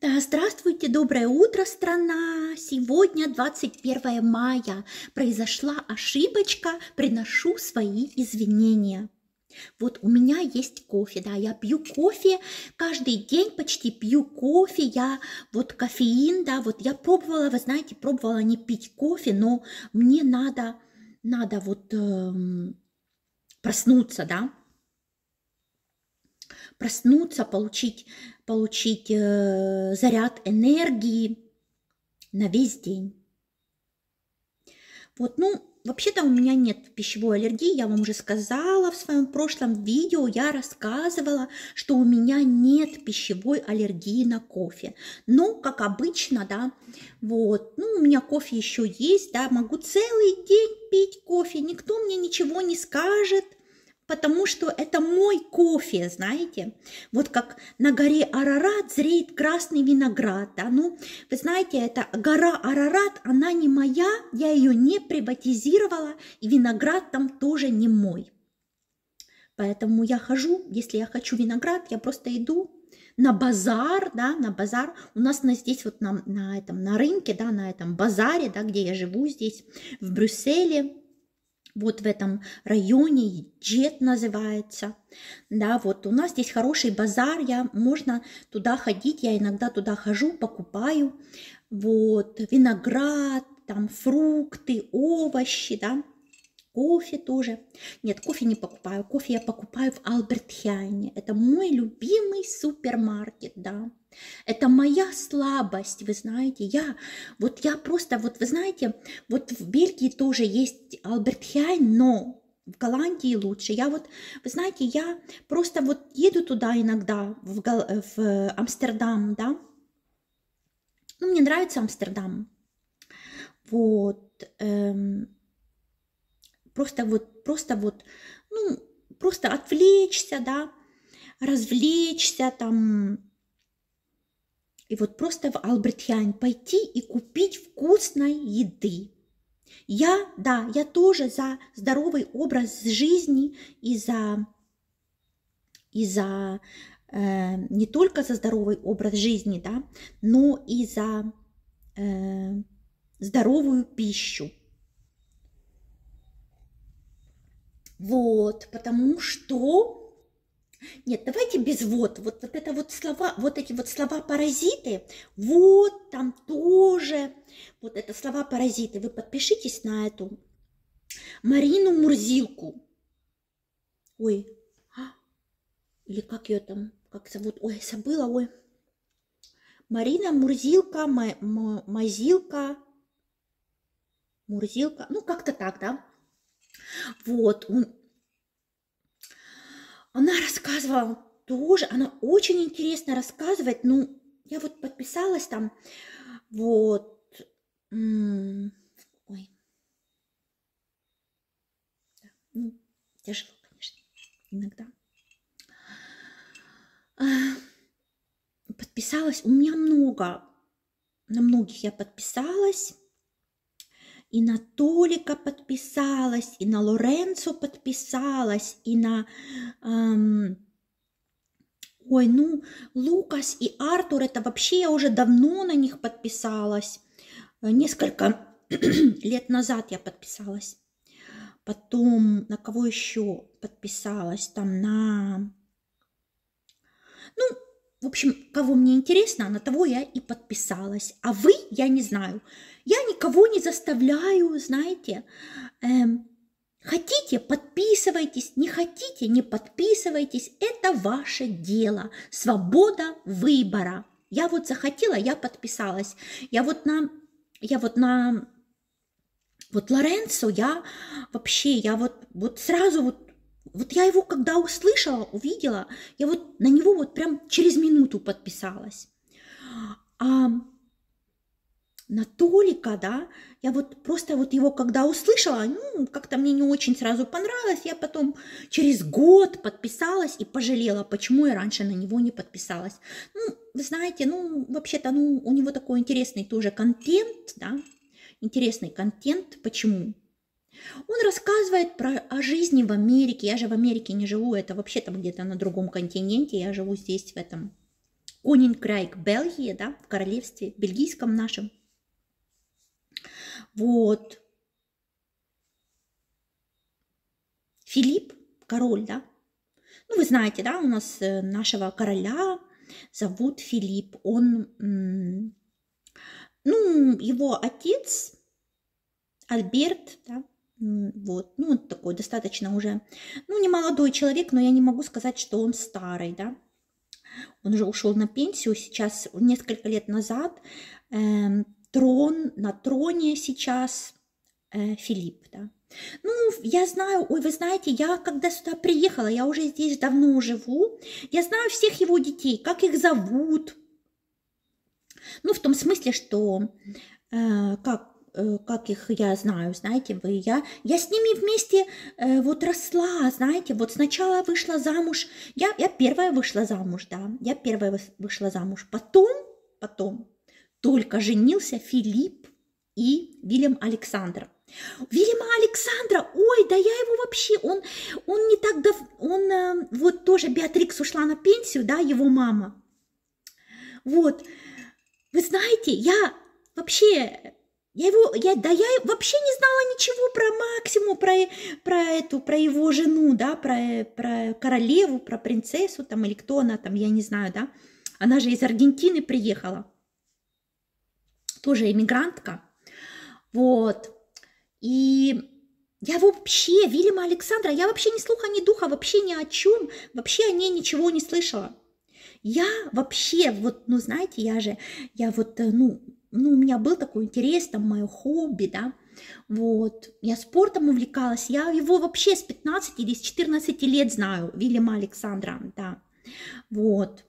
Да, э, здравствуйте, доброе утро, страна! Сегодня 21 мая. Произошла ошибочка, приношу свои извинения. Вот у меня есть кофе, да, я пью кофе, каждый день почти пью кофе, я вот кофеин, да, вот я пробовала, вы знаете, пробовала не пить кофе, но мне надо, надо вот эм, проснуться, да, проснуться, получить, получить э, заряд энергии на весь день. Вот, ну, Вообще-то у меня нет пищевой аллергии, я вам уже сказала в своем прошлом видео, я рассказывала, что у меня нет пищевой аллергии на кофе. Но, как обычно, да, вот, ну, у меня кофе еще есть, да, могу целый день пить кофе, никто мне ничего не скажет, потому что это мой кофе, знаете. Вот как на горе Арарат зреет красный виноград, да, ну, вы знаете, это гора Арарат, она не моя, я ее не приватизировала, и виноград там тоже не мой. Поэтому я хожу, если я хочу виноград, я просто иду на базар, да, на базар. У нас на, здесь вот на, на этом, на рынке, да, на этом базаре, да, где я живу здесь, в Брюсселе, вот в этом районе, Джет называется. Да, вот у нас здесь хороший базар, я, можно туда ходить, я иногда туда хожу, покупаю. Вот, виноград, там фрукты, овощи, да кофе тоже. Нет, кофе не покупаю. Кофе я покупаю в Албертхяне. Это мой любимый супермаркет, да. Это моя слабость, вы знаете. Я, вот я просто, вот вы знаете, вот в Бельгии тоже есть Албертхяйн, но в Голландии лучше. Я вот, вы знаете, я просто вот еду туда иногда, в, Гол... в Амстердам, да. Ну, мне нравится Амстердам. Вот. Эм просто вот, просто вот, ну, просто отвлечься, да, развлечься там. И вот просто в Албертхайн пойти и купить вкусной еды. Я, да, я тоже за здоровый образ жизни и за, и за э, не только за здоровый образ жизни, да, но и за э, здоровую пищу. Вот, потому что... Нет, давайте без вот. Вот, вот это вот слова, вот эти вот слова-паразиты. Вот, там тоже. Вот это слова-паразиты. Вы подпишитесь на эту Марину Мурзилку. Ой, а, или как ее там, как зовут? Ой, забыла, ой. Марина Мурзилка, Мазилка, Мурзилка, ну как-то так, да? Вот, он... Она рассказывала тоже, она очень интересно рассказывает, ну, я вот подписалась там, вот, ой, да, ну, тяжело, конечно, иногда. А, подписалась, у меня много, на многих я подписалась, и на Толика подписалась, и на Лоренцо подписалась, и на... Эм, ой, ну, Лукас и Артур, это вообще я уже давно на них подписалась. Э, несколько лет назад я подписалась. Потом на кого еще подписалась? Там на... Ну, в общем, кого мне интересно, на того я и подписалась. А вы, я не знаю. Я никого не заставляю, знаете. Эм, хотите, подписывайтесь. Не хотите, не подписывайтесь. Это ваше дело. Свобода выбора. Я вот захотела, я подписалась. Я вот на... Я вот на... Вот Лоренцо, я вообще, я вот, вот сразу вот вот я его, когда услышала, увидела, я вот на него вот прям через минуту подписалась. А на Толика, да, я вот просто вот его когда услышала, ну, как-то мне не очень сразу понравилось, я потом через год подписалась и пожалела, почему я раньше на него не подписалась. Ну, вы знаете, ну, вообще-то, ну, у него такой интересный тоже контент, да, интересный контент, почему? Он рассказывает про, о жизни в Америке. Я же в Америке не живу, это вообще там где-то на другом континенте. Я живу здесь, в этом Кунинкрайк, Бельгии, да, в королевстве бельгийском нашем. Вот. Филипп, король, да. Ну, вы знаете, да, у нас э, нашего короля зовут Филипп. Он, ну, его отец Альберт, да, вот, ну, он такой достаточно уже, ну, не молодой человек, но я не могу сказать, что он старый, да. Он уже ушел на пенсию, сейчас, несколько лет назад, э, трон, на троне сейчас э, Филипп, да. Ну, я знаю, ой, вы знаете, я когда сюда приехала, я уже здесь давно живу, я знаю всех его детей, как их зовут. Ну, в том смысле, что э, как Э, как их я знаю, знаете, вы и я, я с ними вместе э, вот росла, знаете, вот сначала вышла замуж, я, я первая вышла замуж, да, я первая вышла замуж, потом, потом только женился Филипп и Вильям Александр. Вильяма Александра, ой, да я его вообще, он, он не так дав, он э, вот тоже Беатрикс ушла на пенсию, да, его мама. Вот, вы знаете, я вообще я его, я, да я вообще не знала ничего про Максиму, про, про эту, про его жену, да, про, про королеву, про принцессу там или кто она там, я не знаю, да. Она же из Аргентины приехала. Тоже эмигрантка. Вот. И я вообще, Вильяма Александра, я вообще ни слуха, ни духа, вообще ни о чем, вообще о ней ничего не слышала. Я вообще, вот, ну знаете, я же, я вот, э, ну, ну, у меня был такой интерес, там, мое хобби, да, вот, я спортом увлекалась, я его вообще с 15 или с 14 лет знаю, Вильяма Александра, да, вот,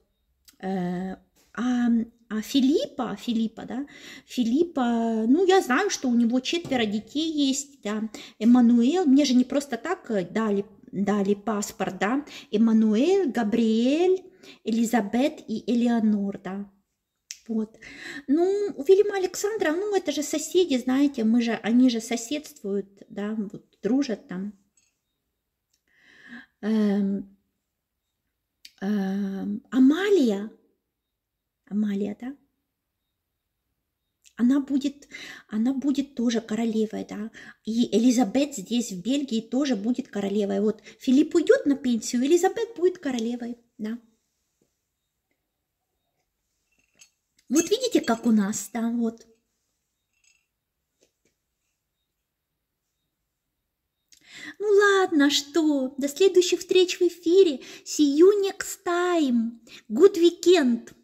э, а, а Филиппа, Филиппа, да, Филиппа, ну, я знаю, что у него четверо детей есть, да, Эммануэл, мне же не просто так э, дали, дали паспорт, да, Эммануэль, Габриэль, Элизабет и Элеонор, да, вот. Ну, Вильяма Александра, ну, это же соседи, знаете, мы же, они же соседствуют, да, вот, дружат там. Эм, эм, Амалия, Амалия, да, она будет, она будет тоже королевой, да. И Элизабет здесь, в Бельгии, тоже будет королевой. Вот Филипп уйдет на пенсию, Элизабет будет королевой, да. Вот видите, как у нас там вот. Ну ладно, что, до следующих встреч в эфире. See you next time. Good weekend.